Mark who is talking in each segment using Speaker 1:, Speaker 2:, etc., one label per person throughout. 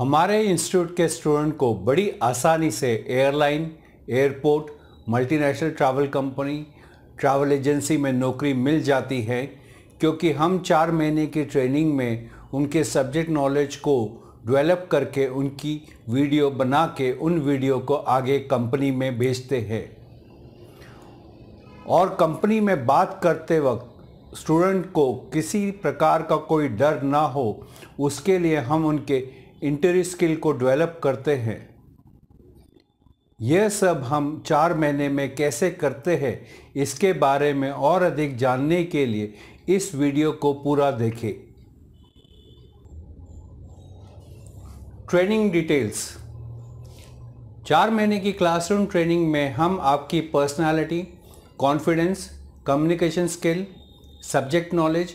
Speaker 1: हमारे इंस्टीट्यूट के स्टूडेंट को बड़ी आसानी से airline airport multinational travel company travel agency में नौकरी मिल जाती है क्योंकि हम चार महीने की ट्रेनिंग में उनके सब्जेक्ट नॉलेज को डेवलप करके उनकी वीडियो बना के उन वीडियो को आगे कंपनी में भेजते हैं और कंपनी में बात करते वक्त स्टूडेंट को किसी प्रकार का कोई डर ना हो उसके लिए हम उनके इंटर स्किल को डेवलप करते हैं यह सब हम चार महीने में कैसे करते हैं इसके बारे में और अधिक जानने के लिए इस वीडियो को पूरा देखें ट्रेनिंग डिटेल्स चार महीने की क्लासरूम ट्रेनिंग में हम आपकी personality confidence communication skill subject knowledge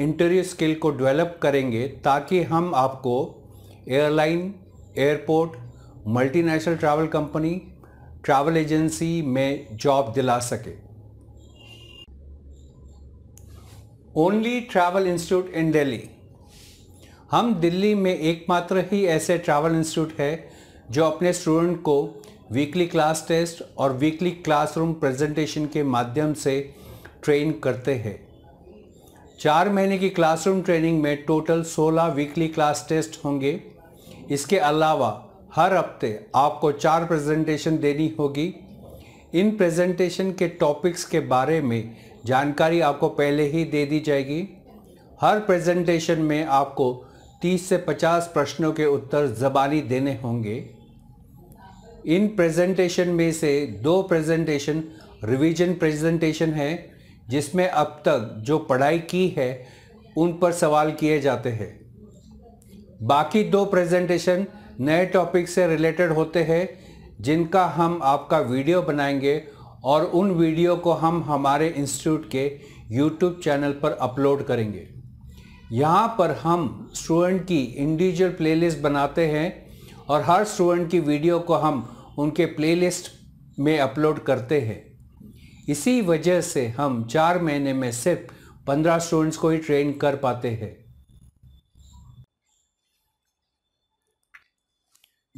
Speaker 1: interview skill को डेवलप करेंगे ताकि हम आपको airline airport multinational travel company travel agency में जॉब दिला सके only travel institute in Delhi हम दिल्ली में एकमात्र ही ऐसे ट्रैवल इंस्टीट्यूट है जो अपने स्टूडेंट को वीकली क्लास टेस्ट और वीकली क्लासरूम प्रेजेंटेशन के माध्यम से ट्रेन करते हैं चार महीने की क्लासरूम ट्रेनिंग में टोटल 16 वीकली क्लास टेस्ट होंगे इसके अलावा हर हफ्ते आपको चार प्रेजेंटेशन देनी होगी इन प्रेजेंटेशन के टॉपिक्स के बारे में जानकारी आपको पहले ही दे दी जाएगी हर प्रेजेंटेशन में आपको 30 से 50 प्रश्नों के उत्तर जबानी देने होंगे इन प्रेजेंटेशन में से दो प्रेजेंटेशन रिवीजन प्रेजेंटेशन है जिसमें अब तक जो पढ़ाई की है उन पर सवाल किए जाते हैं बाकी दो प्रेजेंटेशन नए टॉपिक से रिलेटेड होते हैं जिनका हम आपका वीडियो बनाएंगे और उन वीडियो को हम हमारे इंस्टीट्यूट के यूट्यूब चैनल पर अपलोड करेंगे यहाँ पर हम स्टूडेंट की इंडिविजुअल प्लेलिस्ट बनाते हैं और हर स्टूडेंट की वीडियो को हम उनके प्लेलिस्ट में अपलोड करते हैं इसी वजह से हम चार महीने में सिर्फ पंद्रह स्टूडेंट्स को ही ट्रेन कर पाते हैं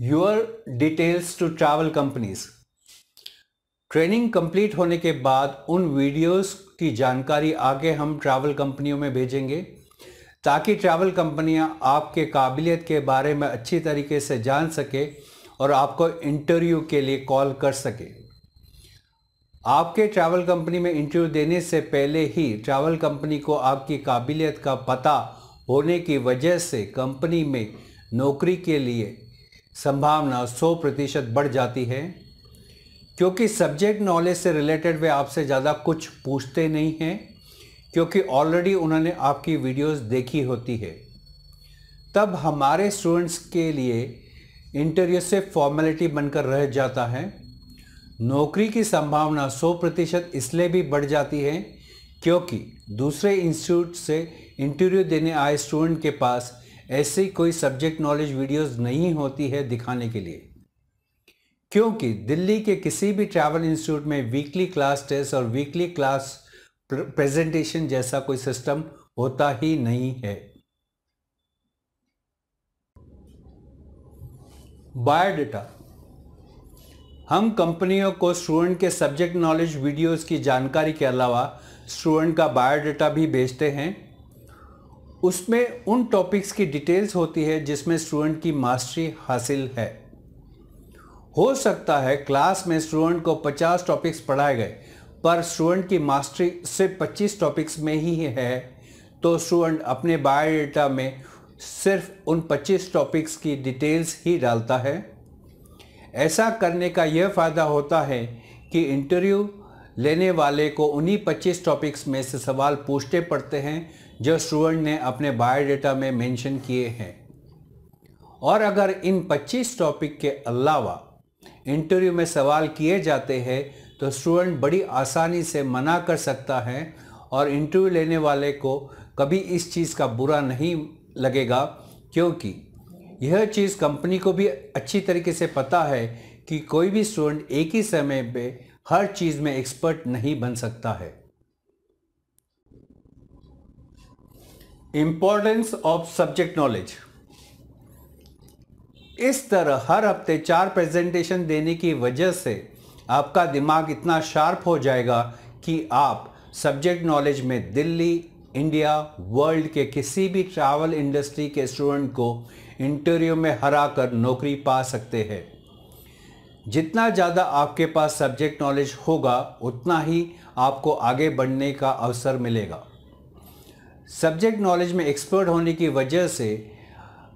Speaker 1: your details to travel companies training complete होने के बाद उन वीडियोस की जानकारी आगे हम ट्रैवल कंपनियों में भेजेंगे ताकि ट्रैवल कंपनियां आपके काबिलियत के बारे में अच्छी तरीके से जान सके और आपको इंटरव्यू के लिए कॉल कर सके आपके ट्रैवल कंपनी में इंटरव्यू देने से पहले ही ट्रैवल कंपनी को आपकी काबिलियत का पता होने की वजह से कंपनी में नौकरी के लिए संभावना 100 प्रतिशत बढ़ जाती है क्योंकि सब्जेक्ट नॉलेज से रिलेटेड वे आपसे ज़्यादा कुछ पूछते नहीं हैं क्योंकि ऑलरेडी उन्होंने आपकी वीडियोस देखी होती है तब हमारे स्टूडेंट्स के लिए इंटरव्यू से फॉर्मेलिटी बनकर रह जाता है नौकरी की संभावना 100 प्रतिशत इसलिए भी बढ़ जाती है क्योंकि दूसरे इंस्टीट्यूट से इंटरव्यू देने आए स्टूडेंट के पास ऐसी कोई सब्जेक्ट नॉलेज वीडियोस नहीं होती है दिखाने के लिए क्योंकि दिल्ली के किसी भी ट्रैवल इंस्टीट्यूट में वीकली क्लास टेस्ट और वीकली क्लास प्रेजेंटेशन जैसा कोई सिस्टम होता ही नहीं है बायोडाटा हम कंपनियों को स्टूडेंट के सब्जेक्ट नॉलेज वीडियोस की जानकारी के अलावा स्टूडेंट का बायोडेटा भी भेजते हैं उसमें उन टॉपिक्स की डिटेल्स होती है जिसमें स्टूडेंट की मास्टरी हासिल है हो सकता है क्लास में स्टूडेंट को 50 टॉपिक्स पढ़ाए गए पर स्टूडेंट की मास्टरी सिर्फ 25 टॉपिक्स में ही है तो स्टूडेंट अपने बायोडाटा में सिर्फ उन 25 टॉपिक्स की डिटेल्स ही डालता है ऐसा करने का यह फ़ायदा होता है कि इंटरव्यू लेने वाले को उन्हीं 25 टॉपिक्स में से सवाल पूछते पड़ते हैं जो स्टूडेंट ने अपने बायोडाटा में मेंशन किए हैं और अगर इन 25 टॉपिक के अलावा इंटरव्यू में सवाल किए जाते हैं तो स्टूडेंट बड़ी आसानी से मना कर सकता है और इंटरव्यू लेने वाले को कभी इस चीज़ का बुरा नहीं लगेगा क्योंकि यह चीज़ कंपनी को भी अच्छी तरीके से पता है कि कोई भी स्टूडेंट एक ही समय पर हर चीज़ में एक्सपर्ट नहीं बन सकता है इंपॉर्टेंस ऑफ सब्जेक्ट नॉलेज इस तरह हर हफ्ते चार प्रेजेंटेशन देने की वजह से आपका दिमाग इतना शार्प हो जाएगा कि आप सब्जेक्ट नॉलेज में दिल्ली इंडिया वर्ल्ड के किसी भी ट्रैवल इंडस्ट्री के स्टूडेंट को इंटरव्यू में हरा कर नौकरी पा सकते हैं जितना ज़्यादा आपके पास सब्जेक्ट नॉलेज होगा उतना ही आपको आगे बढ़ने का अवसर मिलेगा सब्जेक्ट नॉलेज में एक्सपर्ट होने की वजह से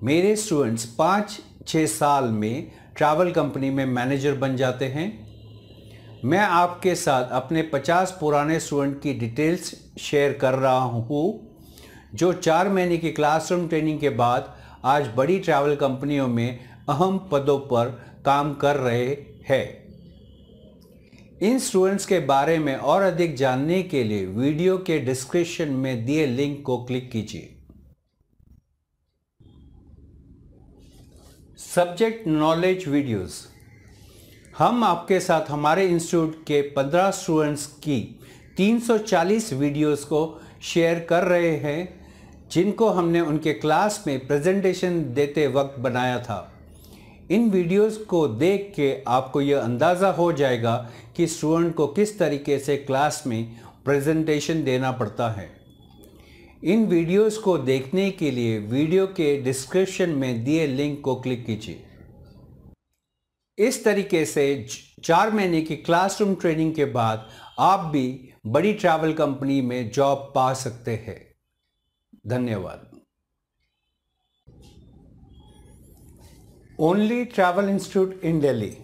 Speaker 1: मेरे स्टूडेंट्स पाँच छः साल में ट्रैवल कंपनी में मैनेजर बन जाते हैं मैं आपके साथ अपने 50 पुराने स्टूडेंट की डिटेल्स शेयर कर रहा हूँ जो चार महीने की क्लासरूम ट्रेनिंग के बाद आज बड़ी ट्रैवल कंपनियों में अहम पदों पर काम कर रहे हैं इन स्टूडेंट्स के बारे में और अधिक जानने के लिए वीडियो के डिस्क्रिप्शन में दिए लिंक को क्लिक कीजिए सब्जेक्ट नॉलेज वीडियोस हम आपके साथ हमारे इंस्टीट्यूट के 15 स्टूडेंट्स की 340 वीडियोस को शेयर कर रहे हैं जिनको हमने उनके क्लास में प्रेजेंटेशन देते वक्त बनाया था इन वीडियोस को देख के आपको यह अंदाज़ा हो जाएगा कि स्टूडेंट को किस तरीके से क्लास में प्रेजेंटेशन देना पड़ता है इन वीडियोस को देखने के लिए वीडियो के डिस्क्रिप्शन में दिए लिंक को क्लिक कीजिए इस तरीके से चार महीने की क्लासरूम ट्रेनिंग के बाद आप भी बड़ी ट्रैवल कंपनी में जॉब पा सकते हैं धन्यवाद only travel institute in Delhi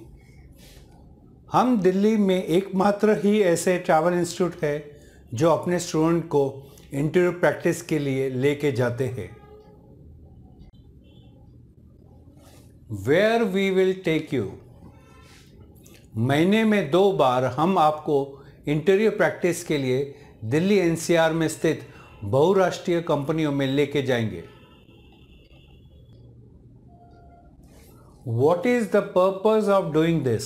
Speaker 1: हम दिल्ली में एकमात्र ही ऐसे ट्रैवल इंस्टीट्यूट है जो अपने स्टूडेंट को इंटरव्यू प्रैक्टिस के लिए लेके जाते हैं where we will take you महीने में दो बार हम आपको इंटरव्यू प्रैक्टिस के लिए दिल्ली एनसीआर में स्थित बहुराष्ट्रीय कंपनियों में लेके जाएंगे what is the purpose of doing this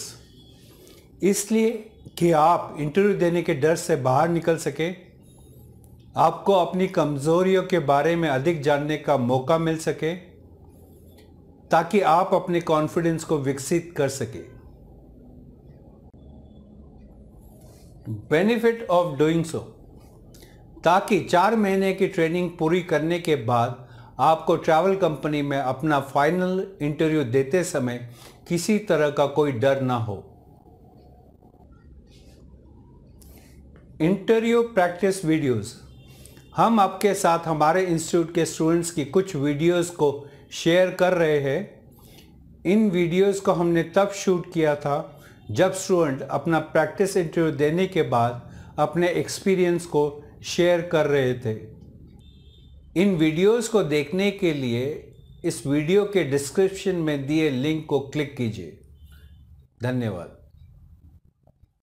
Speaker 1: इसलिए कि आप इंटरव्यू देने के डर से बाहर निकल सके आपको अपनी कमज़ोरियों के बारे में अधिक जानने का मौका मिल सके ताकि आप अपने कॉन्फिडेंस को विकसित कर सके बेनिफिट ऑफ डूइंग सो ताकि चार महीने की ट्रेनिंग पूरी करने के बाद आपको ट्रैवल कंपनी में अपना फाइनल इंटरव्यू देते समय किसी तरह का कोई डर ना हो इंटरव्यू प्रैक्टिस वीडियोस हम आपके साथ हमारे इंस्टीट्यूट के स्टूडेंट्स की कुछ वीडियोस को शेयर कर रहे हैं इन वीडियोस को हमने तब शूट किया था जब स्टूडेंट अपना प्रैक्टिस इंटरव्यू देने के बाद अपने एक्सपीरियंस को शेयर कर रहे थे इन वीडियोस को देखने के लिए इस वीडियो के डिस्क्रिप्शन में दिए लिंक को क्लिक कीजिए धन्यवाद